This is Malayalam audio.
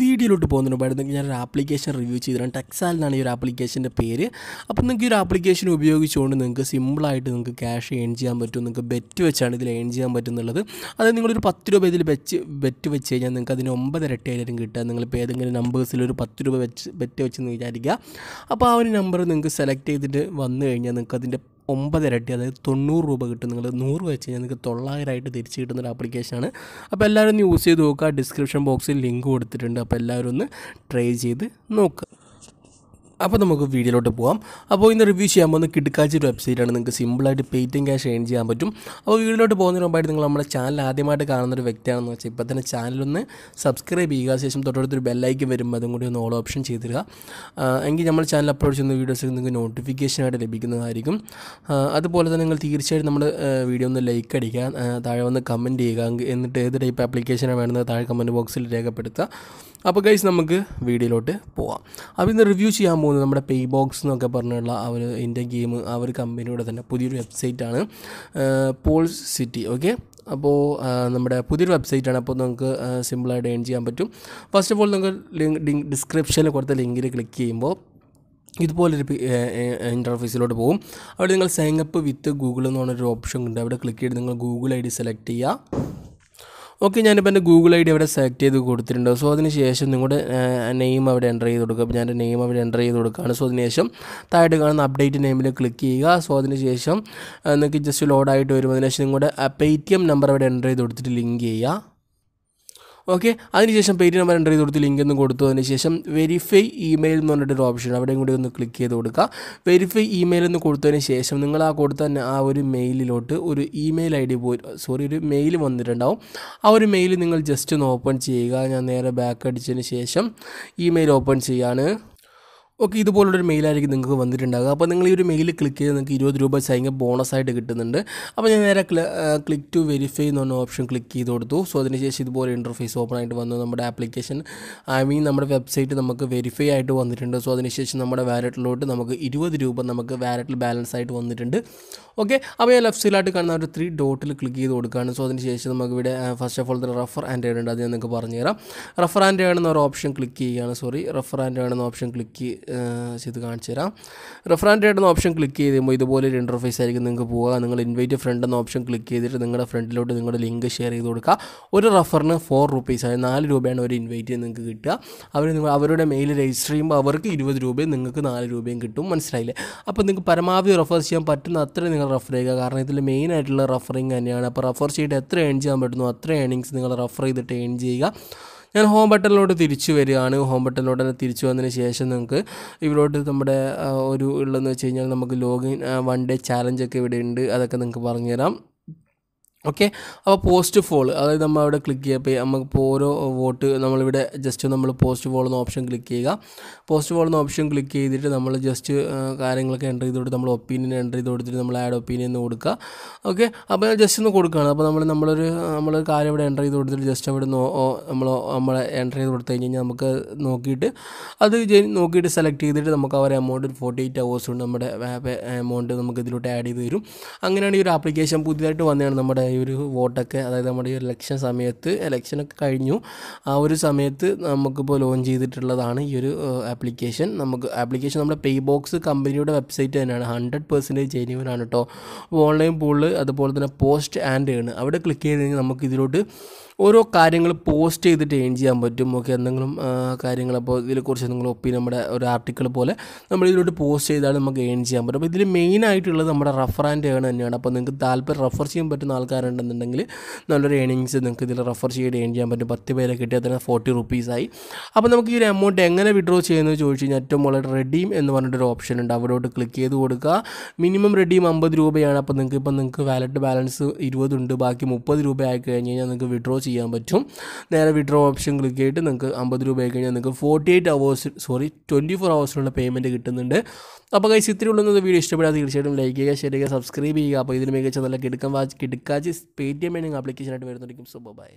വീഡിയോയിലോട്ട് പോകുന്നതിന് മുമ്പായിട്ട് നിങ്ങൾക്ക് ഞാനൊരു ആപ്ലിക്കേഷൻ റിവ്യൂ ചെയ്തിരുന്നു ടെക്സാൽ എന്നാണ് ഈ ഒരു ആപ്ലിക്കേഷൻ്റെ പേര് അപ്പം നിങ്ങൾക്ക് ഈ ഒരു ആപ്ലിക്കേഷൻ ഉപയോഗിച്ചുകൊണ്ട് നിങ്ങൾക്ക് സിമ്പിളായിട്ട് നിങ്ങൾക്ക് ക്യാഷ് ഏൺ ചെയ്യാൻ പറ്റും നിങ്ങൾക്ക് ബെറ്റ് വെച്ചാണ് ഇതിൽ ഏൺ ചെയ്യാൻ പറ്റുന്നുള്ളത് അതായത് നിങ്ങളൊരു പത്ത് രൂപ ഇതിൽ വെച്ച് ബെറ്റ് വെച്ച് കഴിഞ്ഞാൽ നിങ്ങൾക്ക് അതിന് ഒമ്പത് ഇരട്ടി ആയിരം കിട്ടുക നിങ്ങളിപ്പോൾ ഏതെങ്കിലും നമ്പേഴ്സിൽ ഒരു പത്ത് രൂപ വെച്ച് ബെറ്റ് വെച്ചെന്ന് വിചാരിക്കുക അപ്പോൾ ആ ഒരു നമ്പർ നിങ്ങൾക്ക് സെലക്ട് ചെയ്തിട്ട് വന്നു കഴിഞ്ഞാൽ നിങ്ങൾക്ക് അതിൻ്റെ ഇരട്ടി അതായത് തൊണ്ണൂറ് രൂപ കിട്ടും നിങ്ങൾ നൂറ് വെച്ച് കഴിഞ്ഞാൽ നിങ്ങൾക്ക് തൊള്ളായിരമായിട്ട് തിരിച്ച് കിട്ടുന്ന ഒരു ആപ്ലിക്കേഷനാണ് അപ്പോൾ എല്ലാവരും ഒന്ന് യൂസ് ചെയ്ത് നോക്കുക ഡിസ്ക്രിപ്ഷൻ ബോക്സിൽ ലിങ്ക് കൊടുത്തിട്ടുണ്ട് അപ്പോൾ എല്ലാവരും ഒന്ന് ട്രൈ ചെയ്ത് നോക്കുക അപ്പോൾ നമുക്ക് വീഡിയോയിലോട്ട് പോകാം അപ്പോൾ ഇന്ന് റിവ്യൂ ചെയ്യാൻ പോകുന്ന കിടക്കാച്ചി വെബ്സൈറ്റാണ് നിങ്ങൾക്ക് സിമ്പിളായിട്ട് പേറ്റിഎം ക്യാഷ് ഏൺ ചെയ്യാൻ പറ്റും അപ്പോൾ വീഡിയോയിലോട്ട് പോകുന്നതിന് മുമ്പായിട്ട് നിങ്ങൾ നമ്മുടെ ചാനൽ ആദ്യമായിട്ട് കാണുന്ന ഒരു വ്യക്തിയാണെന്ന് വെച്ചാൽ ഇപ്പോൾ തന്നെ ചാനലൊന്ന് സബ്സ്ക്രൈബ് ചെയ്യുക ശേഷം തൊട്ടടുത്തൊരു ബെല്ലൈക്ക് വരുമ്പോൾ അതും കൂടി ഒന്ന് ഓൾ ഓപ്ഷൻ ചെയ്തിടുക എങ്കിൽ നമ്മൾ ചാനൽ അപ്ലോഡ് ചെയ്യുന്ന വീഡിയോസ് നിങ്ങൾക്ക് നോട്ടിഫിക്കേഷനായിട്ട് ലഭിക്കുന്നതായിരിക്കും അതുപോലെ തന്നെ നിങ്ങൾ തീർച്ചയായിട്ടും നമ്മുടെ വീഡിയോ ഒന്ന് ലൈക്ക് അടിക്കുക താഴെ വന്ന് കമൻറ്റ് ചെയ്യുക എന്നിട്ട് ഏത് ടൈപ്പ് ആപ്ലിക്കേഷനാണ് വേണ്ടത് താഴെ കമൻറ്റ് ബോക്സിൽ രേഖപ്പെടുത്തുക അപ്പോൾ ഗൈസ് നമുക്ക് വീഡിയോയിലോട്ട് പോവാം അപ്പോൾ ഇന്ന് റിവ്യൂ ചെയ്യാൻ മൂന്ന് നമ്മുടെ പേ ബോക്സ് എന്നൊക്കെ പറഞ്ഞുള്ള ആ ഒരു ഇന്ത്യൻ ഗെയിം ആ ഒരു കമ്പനിയുടെ തന്നെ പുതിയൊരു വെബ്സൈറ്റാണ് പോൾസ് സിറ്റി ഓക്കെ അപ്പോൾ നമ്മുടെ പുതിയൊരു വെബ്സൈറ്റാണ് അപ്പോൾ നമുക്ക് സിമ്പിളായിട്ട് ഏൺ ചെയ്യാൻ പറ്റും ഫസ്റ്റ് ഓഫ് ഓൾ നമുക്ക് ലിങ്ക് ഡിസ്ക്രിപ്ഷനിൽ കൊടുത്ത ലിങ്കിൽ ക്ലിക്ക് ചെയ്യുമ്പോൾ ഇതുപോലൊരു ഇൻ്റർഫേസിലോട്ട് പോകും അവിടെ നിങ്ങൾ സൈങ്ങപ്പ് അപ്പ് വിത്ത് ഗൂഗിൾ എന്ന് പറഞ്ഞൊരു ഓപ്ഷൻ ഉണ്ട് അവിടെ ക്ലിക്ക് ചെയ്ത് നിങ്ങൾ ഗൂഗിൾ ഐ ഡി സെലക്ട് ചെയ്യുക ഓക്കെ ഞാനിപ്പോൾ എൻ്റെ ഗൂഗിൾ ഐ ഡി അവിടെ സെലക്ട് ചെയ്ത് കൊടുത്തിട്ടുണ്ട് സോ അതിന് ശേഷം നിങ്ങളുടെ നെയിം അവിടെ എൻ്റർ ചെയ്ത് കൊടുക്കുക അപ്പോൾ ഞാൻ നെയിം അവിടെ എൻ്റർ ചെയ്ത് കൊടുക്കുകയാണ് സോ അതിന് ശേഷം താഴെ കാണുന്ന അപ്ഡേറ്റ് നെയിമിൽ ക്ലിക്ക് ചെയ്യുക സോ അതിന് ശേഷം നിങ്ങൾക്ക് ജസ്റ്റ് ലോഡായിട്ട് വരും അതിനുശേഷം ശേഷം നിങ്ങളുടെ പേ ടി എം നമ്പർ അവിടെ എൻ്റർ ചെയ്ത് കൊടുത്തിട്ട് ലിങ്ക് ചെയ്യുക ഓക്കെ അതിനുശേഷം പേര് നമ്പർ എൻ്റർ ചെയ്ത് കൊടുത്ത് ലിങ്ക് ഒന്ന് കൊടുത്തതിന് ശേഷം വെരിഫൈ ഇമെയിൽ എന്ന് പറഞ്ഞിട്ടൊരു ഓപ്ഷൻ അവിടെയും കൂടി ഒന്ന് ക്ലിക്ക് ചെയ്ത് കൊടുക്കുക വെരിഫൈ ഇമെയിൽ എന്ന് കൊടുത്തതിന് ശേഷം നിങ്ങൾ ആ കൊടുത്ത ആ ഒരു മെയിലിലോട്ട് ഒരു ഇമെയിൽ ഐ ഡി പോയി സോറി ഒരു മെയിൽ വന്നിട്ടുണ്ടാവും ആ ഒരു മെയിൽ നിങ്ങൾ ജസ്റ്റ് ഒന്ന് ഓപ്പൺ ചെയ്യുക ഞാൻ നേരെ ബാക്ക് അടിച്ചതിന് ശേഷം ഇമെയിൽ ഓപ്പൺ ചെയ്യാണ് ഓക്കെ ഇതുപോലൊരു മെയിലായിരിക്കും നിങ്ങൾക്ക് വന്നിട്ടുണ്ടാകുക അപ്പോൾ നിങ്ങൾ ഈ ഒരു മെയിൽ ക്ലിക്ക് ചെയ്ത് നിങ്ങൾക്ക് ഇരുപത് രൂപ ബോണസ് ആയിട്ട് കിട്ടുന്നുണ്ട് അപ്പോൾ ഞാൻ നേരെ ക്ലിക്ക് ടു വെരിഫൈ എന്ന് പറഞ്ഞ ഓപ്ഷൻ ക്ലിക്ക് ചെയ്ത് കൊടുത്തു സോ അതിനുശേഷം ഇതുപോലെ ഇൻ്റർഫേസ് ഓപ്പൺ ആയിട്ട് വന്നു നമ്മുടെ ആപ്ലിക്കേഷൻ ഐ മീൻ നമ്മുടെ വെബ്സൈറ്റ് നമുക്ക് വെരിഫൈ ആയിട്ട് വന്നിട്ടുണ്ട് സോ അതിനുശേഷം നമ്മുടെ വാലറ്റിലോട്ട് നമുക്ക് ഇരുപത് രൂപ നമുക്ക് വാലറ്റിൽ ബാലൻസ് ആയിട്ട് വന്നിട്ടുണ്ട് ഓക്കെ അപ്പോൾ ഞാൻ ലെഫ്റ്റ് സൈഡിലായിട്ട് കാണുന്ന ഒരു ത്രീ ഡോട്ടിൽ ക്ലിക്ക് ചെയ്ത് കൊടുക്കുകയാണ് സോ അതിനുശേഷം നമുക്ക് ഇവിടെ ഫസ്റ്റ് ഓഫ് ഓൾ തന്നെ റഫർ ആൻഡ് ഏഡ് ഉണ്ട് അത് ഞാൻ നിങ്ങൾക്ക് പറഞ്ഞുതരാം റഫർ ആൻഡ് ഏഡ് എന്നൊരു ഓപ്ഷൻ ക്ലിക്ക് ചെയ്യുകയാണ് സോറി റഫർ ആൻഡ് ഏഡ് എന്ന ഓപ്ഷൻ ക്ലിക്ക് ചെയ്ത് കാണിച്ചു തരാം റെഫറാൻഡ് എന്ന ഓപ്ഷൻ ക്ലിക്ക് ചെയ്ത് കഴിയുമ്പോൾ ഇതുപോലെ ഒരു ഇൻ്റർഫേസ് ആയിരിക്കും നിങ്ങൾക്ക് പോവുക നിങ്ങൾ ഇൻവൈറ്റ് ഫ്രണ്ട് എന്ന ഓപ്ഷൻ ക്ലിക്ക് ചെയ്തിട്ട് നിങ്ങളുടെ ഫ്രണ്ടിലോട്ട് നിങ്ങളുടെ ലിങ്ക് ഷെയർ ചെയ്ത് കൊടുക്കുക ഒരു റെഫറിന് ഫോർ റുപ്പീസ് അതായത് നാല് രൂപയാണ് ഒരു ഇൻവൈറ്റ് നിങ്ങൾക്ക് കിട്ടുക അവർ നിങ്ങൾ അവരുടെ മെയിൽ രജിസ്റ്റർ ചെയ്യുമ്പോൾ അവർക്ക് ഇരുപത് രൂപയും നിങ്ങൾക്ക് നാല് രൂപയും കിട്ടും മനസ്സിലായില്ലേ അപ്പോൾ നിങ്ങൾക്ക് പരമാവധി റെഫർ ചെയ്യാൻ പറ്റുന്ന അത്രയും നിങ്ങൾ റെഫർ ചെയ്യുക കാരണം ഇതിൽ മെയിൻ ആയിട്ടുള്ള റെഫറിങ് തന്നെയാണ് അപ്പോൾ റെഫർ ചെയ്തിട്ട് എത്ര ഏൺ ചെയ്യാൻ പറ്റുന്നു അത്രയും ഏണിങ്സ് നിങ്ങൾ റെഫർ ചെയ്തിട്ട് ഏൺ ചെയ്യുക ഞാൻ ഹോം ബട്ടണിലോട്ട് തിരിച്ചു വരികയാണ് ഹോം ബട്ടണിലോട്ട് തന്നെ തിരിച്ചു വന്നതിന് ശേഷം നമുക്ക് ഇവിടോട്ട് നമ്മുടെ ഒരു ഉള്ളതെന്ന് വെച്ച് കഴിഞ്ഞാൽ നമുക്ക് ലോഗിൻ വൺ ഡേ ചാലഞ്ചൊക്കെ ഇവിടെ ഉണ്ട് അതൊക്കെ നിങ്ങൾക്ക് പറഞ്ഞുതരാം ഓക്കെ അപ്പോൾ പോസ്റ്റ് ഫോൾ അതായത് നമ്മൾ അവിടെ ക്ലിക്ക് ചെയ്യുമ്പോൾ നമുക്കിപ്പോൾ ഓരോ വോട്ട് നമ്മളിവിടെ ജസ്റ്റ് നമ്മൾ പോസ്റ്റ് ഫോൾ എന്ന ഓപ്ഷൻ ക്ലിക്ക് ചെയ്യുക പോസ്റ്റ് ഫോൾ എന്ന ഓപ്ഷൻ ക്ലിക്ക് ചെയ്തിട്ട് നമ്മൾ ജസ്റ്റ് കാര്യങ്ങളൊക്കെ എൻ്റർ ചെയ്ത് കൊടുത്ത് നമ്മൾ ഒപ്പീനിയൻ എൻ്റർ ചെയ്ത് കൊടുത്തിട്ട് നമ്മൾ ആഡ് ഒപ്പീനിയൻ എന്ന് കൊടുക്കുക ഓക്കെ അപ്പോൾ ജസ്റ്റ് ഒന്ന് കൊടുക്കുകയാണ് അപ്പോൾ നമ്മൾ നമ്മളൊരു നമ്മൾ കാര്യം ഇവിടെ എൻ്റർ ചെയ്ത് കൊടുത്തിട്ട് ജസ്റ്റ് അവിടെ നമ്മൾ നമ്മൾ എൻ്റർ ചെയ്ത് കൊടുത്തു കഴിഞ്ഞാൽ നമുക്ക് നോക്കിയിട്ട് അത് നോക്കിയിട്ട് സെലക്ട് ചെയ്തിട്ട് നമുക്ക് അവർ എമൗണ്ട് ഫോർട്ടി എയ്റ്റ് അവേഴ്സ് കൊണ്ട് നമ്മുടെ എമൗണ്ട് നമുക്ക് ഇതിലോട്ട് ആഡ് ചെയ്ത് തരും അങ്ങനെയാണ് ഈ ഒരു ആപ്ലിക്കേഷൻ പുതിയതായിട്ട് വന്നതാണ് നമ്മുടെ ഈ ഒരു വോട്ടൊക്കെ അതായത് നമ്മുടെ ഈ ഇലക്ഷൻ സമയത്ത് ഇലക്ഷനൊക്കെ കഴിഞ്ഞു ആ ഒരു സമയത്ത് നമുക്കിപ്പോൾ ലോഞ്ച് ചെയ്തിട്ടുള്ളതാണ് ഈ ഒരു ആപ്ലിക്കേഷൻ നമുക്ക് ആപ്ലിക്കേഷൻ നമ്മുടെ പേ ബോക്സ് കമ്പനിയുടെ വെബ്സൈറ്റ് തന്നെയാണ് ഹൺഡ്രഡ് പെർസെൻറ്റേജ് ജെന്യൂൻ ആണ് കേട്ടോ ഓൺലൈൻ പൂളിൽ അതുപോലെ തന്നെ പോസ്റ്റ് ആൻഡ് ആണ് അവിടെ ക്ലിക്ക് ചെയ്ത് കഴിഞ്ഞാൽ നമുക്ക് ഇതിലോട്ട് ഓരോ കാര്യങ്ങൾ പോസ്റ്റ് ചെയ്തിട്ട് ഏൺ ചെയ്യാൻ പറ്റും ഓക്കെ എന്തെങ്കിലും കാര്യങ്ങൾ അപ്പോൾ ഇതിനെക്കുറിച്ച് എന്തെങ്കിലും ഒപ്പി നമ്മുടെ ഒരു ആർട്ടിക്കിൾ പോലെ നമ്മൾ ഇതിലോട്ട് പോസ്റ്റ് ചെയ്താൽ നമുക്ക് ഏൺ ചെയ്യാൻ പറ്റും അപ്പോൾ ഇതിൽ ആയിട്ടുള്ളത് നമ്മുടെ റഫർ ആൻഡ് ഏൺ തന്നെയാണ് അപ്പോൾ നിങ്ങൾക്ക് താല്പര്യം റഫർ ചെയ്യാൻ പറ്റുന്ന ആൾക്കാർ ചെയ്യാറുണ്ടെന്നുണ്ടെങ്കിൽ നല്ലൊരു ഏണിങ്സ് നിങ്ങൾക്ക് ഇതിൽ റെഫർ ചെയ്ത് ഏൺ ചെയ്യാൻ പറ്റും പത്ത് പേരെ കിട്ടിയാൽ തന്നെ ഫോർട്ടി റുപ്പീസായി അപ്പോൾ നമുക്ക് ഈ ഒരു എമൗണ്ട് എങ്ങനെ വിഡ്രോ ചെയ്യുന്നത് ചോദിച്ചു കഴിഞ്ഞാൽ ഏറ്റവും വളരെ റെഡീം എന്ന് പറഞ്ഞിട്ടൊരു ഓപ്ഷൻ ഉണ്ട് അവിടോട്ട് ക്ലിക്ക് ചെയ്ത് കൊടുക്കുക മിനിമം റെഡീം അമ്പത് രൂപയാണ് അപ്പോൾ നിങ്ങൾക്ക് ഇപ്പം നിങ്ങൾക്ക് വാലറ്റ് ബാലൻസ് ഇരുപതുണ്ട് ബാക്കി മുപ്പത് രൂപ ആയി കഴിഞ്ഞ് കഴിഞ്ഞാൽ നിങ്ങൾക്ക് വിഡ്രോ ചെയ്യാൻ പറ്റും നേരെ വിഡ്രോ ഓപ്ഷൻ ക്ലിക്ക് ചെയ്തിട്ട് നിങ്ങൾക്ക് അമ്പത് രൂപ ആയി കഴിഞ്ഞാൽ നിങ്ങൾക്ക് forty eight hours sorry twenty four അവേഴ്സിനുള്ള പേയ്മെൻറ്റ് കിട്ടുന്നുണ്ട് അപ്പോൾ കൈസ് ഇത്തിരി ഉള്ളത് വീഡിയോ ഇഷ്ടപ്പെടാതെ തീർച്ചയായിട്ടും ലൈക്ക് ചെയ്യുക ഷെയർ ചെയ്യുക സബ്സ്ക്രൈബ് ചെയ്യുക അപ്പോൾ ഇതിന് മികച്ച നല്ല കിടക്കാൻ വാച്ച് കിടക്കാച്ച് പേടിഎം ഏണിംഗ് ആപ്ലിക്കേഷനായിട്ട് വരുന്നുണ്ടെങ്കിൽ സോ ബൈ